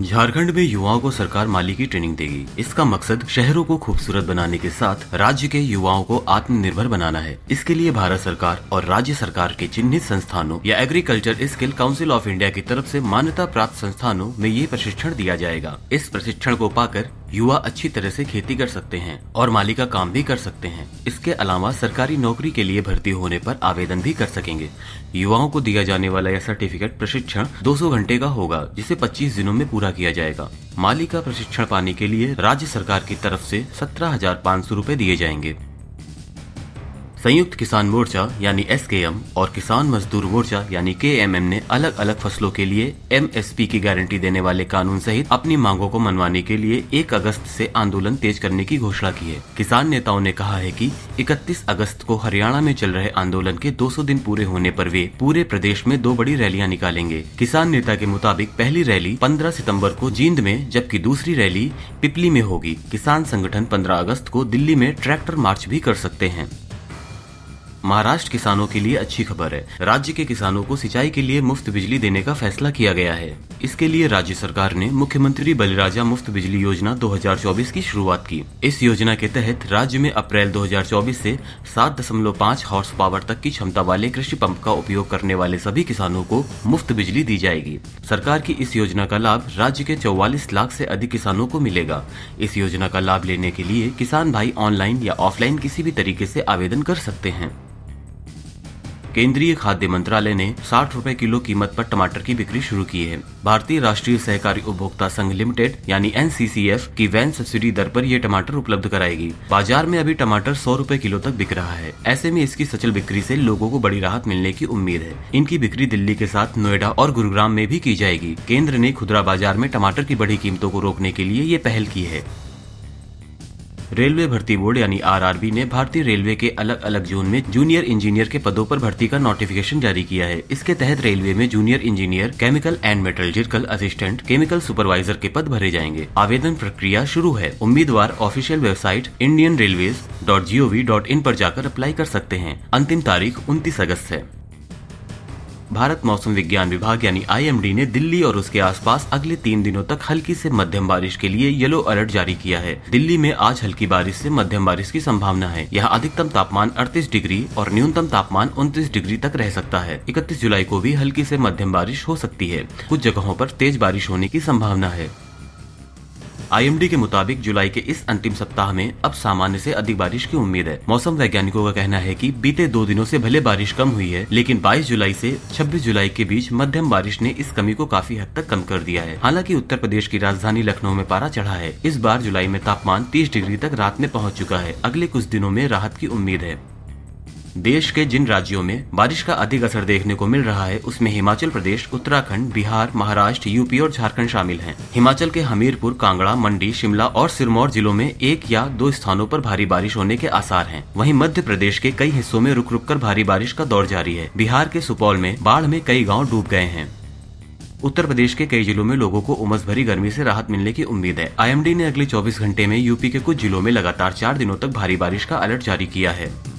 झारखंड में युवाओं को सरकार माली की ट्रेनिंग देगी इसका मकसद शहरों को खूबसूरत बनाने के साथ राज्य के युवाओं को आत्मनिर्भर बनाना है इसके लिए भारत सरकार और राज्य सरकार के चिन्हित संस्थानों या agriculture skill council of India की तरफ से मान्यता प्राप्त संस्थानों में ये प्रशिक्षण दिया जाएगा इस प्रशिक्षण को पाकर युवा अच्छी तरह से खेती कर सकते हैं और माली का काम भी कर सकते हैं इसके अलावा सरकारी नौकरी के लिए भर्ती होने पर आवेदन भी कर सकेंगे युवाओं को दिया जाने वाला यह सर्टिफिकेट प्रशिक्षण 200 घंटे का होगा जिसे 25 दिनों में पूरा किया जाएगा माली का प्रशिक्षण पाने के लिए राज्य सरकार की तरफ से सत्रह हजार पाँच सौ रूपए दिए जाएंगे संयुक्त किसान मोर्चा यानी एस और किसान मजदूर मोर्चा यानी के ने अलग अलग फसलों के लिए एम की गारंटी देने वाले कानून सहित अपनी मांगों को मनवाने के लिए 1 अगस्त से आंदोलन तेज करने की घोषणा की है किसान नेताओं ने कहा है कि 31 अगस्त को हरियाणा में चल रहे आंदोलन के 200 दिन पूरे होने पर वे पूरे प्रदेश में दो बड़ी रैलियां निकालेंगे किसान नेता के मुताबिक पहली रैली पंद्रह सितम्बर को जींद में जबकि दूसरी रैली पिपली में होगी किसान संगठन पंद्रह अगस्त को दिल्ली में ट्रैक्टर मार्च भी कर सकते हैं महाराष्ट्र किसानों के लिए अच्छी खबर है राज्य के किसानों को सिंचाई के लिए मुफ्त बिजली देने का फैसला किया गया है इसके लिए राज्य सरकार ने मुख्यमंत्री बलिराजा मुफ्त बिजली योजना 2024 की शुरुआत की इस योजना के तहत राज्य में अप्रैल 2024 से 7.5 हॉर्स पावर तक की क्षमता वाले कृषि पंप का उपयोग करने वाले सभी किसानों को मुफ्त बिजली दी जाएगी सरकार की इस योजना का लाभ राज्य के चौवालीस लाख ऐसी अधिक किसानों को मिलेगा इस योजना का लाभ लेने के लिए किसान भाई ऑनलाइन या ऑफलाइन किसी भी तरीके ऐसी आवेदन कर सकते हैं केंद्रीय खाद्य मंत्रालय ने साठ रूपए किलो कीमत पर टमाटर की बिक्री शुरू की है भारतीय राष्ट्रीय सहकारी उपभोक्ता संघ लिमिटेड यानी एन की वैन सब्सिडी दर पर ये टमाटर उपलब्ध कराएगी बाजार में अभी टमाटर सौ रूपए किलो तक बिक रहा है ऐसे में इसकी सचल बिक्री ऐसी लोगो को बड़ी राहत मिलने की उम्मीद है इनकी बिक्री दिल्ली के साथ नोएडा और गुरुग्राम में भी की जाएगी केंद्र ने खुदरा बाजार में टमाटर की बढ़ी कीमतों को रोकने के लिए ये पहल की है रेलवे भर्ती बोर्ड यानी आरआरबी ने भारतीय रेलवे के अलग अलग जोन में जूनियर इंजीनियर के पदों पर भर्ती का नोटिफिकेशन जारी किया है इसके तहत रेलवे में junior engineer chemical and metallurgical assistant chemical supervisor के पद भरे जाएंगे आवेदन प्रक्रिया शुरू है उम्मीदवार official website Indian railway dot G O V dot in आरोप जाकर अप्लाई कर सकते हैं अंतिम तारीख उनतीस अगस्त है भारत मौसम विज्ञान विभाग यानी आईएमडी ने दिल्ली और उसके आसपास अगले तीन दिनों तक हल्की से मध्यम बारिश के लिए येलो अलर्ट जारी किया है दिल्ली में आज हल्की बारिश से मध्यम बारिश की संभावना है यहाँ अधिकतम तापमान 38 डिग्री और न्यूनतम तापमान 29 डिग्री तक रह सकता है 31 जुलाई को भी हल्की से मध्यम बारिश हो सकती है कुछ जगहों पर तेज बारिश होने की संभावना है आईएमडी के मुताबिक जुलाई के इस अंतिम सप्ताह में अब सामान्य से अधिक बारिश की उम्मीद है मौसम वैज्ञानिकों का कहना है कि बीते दो दिनों से भले बारिश कम हुई है लेकिन 22 जुलाई से 26 जुलाई के बीच मध्यम बारिश ने इस कमी को काफी हद तक कम कर दिया है हालांकि उत्तर प्रदेश की राजधानी लखनऊ में पारा चढ़ा है इस बार जुलाई में तापमान तीस डिग्री तक रात में पहुँच चुका है अगले कुछ दिनों में राहत की उम्मीद है देश के जिन राज्यों में बारिश का अधिक असर देखने को मिल रहा है उसमें हिमाचल प्रदेश उत्तराखंड बिहार महाराष्ट्र यूपी और झारखंड शामिल हैं। हिमाचल के हमीरपुर कांगड़ा मंडी शिमला और सिरमौर जिलों में एक या दो स्थानों पर भारी बारिश होने के आसार हैं। वहीं मध्य प्रदेश के कई हिस्सों में रुक रुक कर भारी बारिश का दौर जारी है बिहार के सुपौल में बाढ़ में कई गाँव डूब गए हैं उत्तर प्रदेश के कई जिलों में लोगों को उमस भरी गर्मी से राहत मिलने की उम्मीद है आईएमडी ने अगले 24 घंटे में यूपी के कुछ जिलों में लगातार चार दिनों तक भारी बारिश का अलर्ट जारी किया है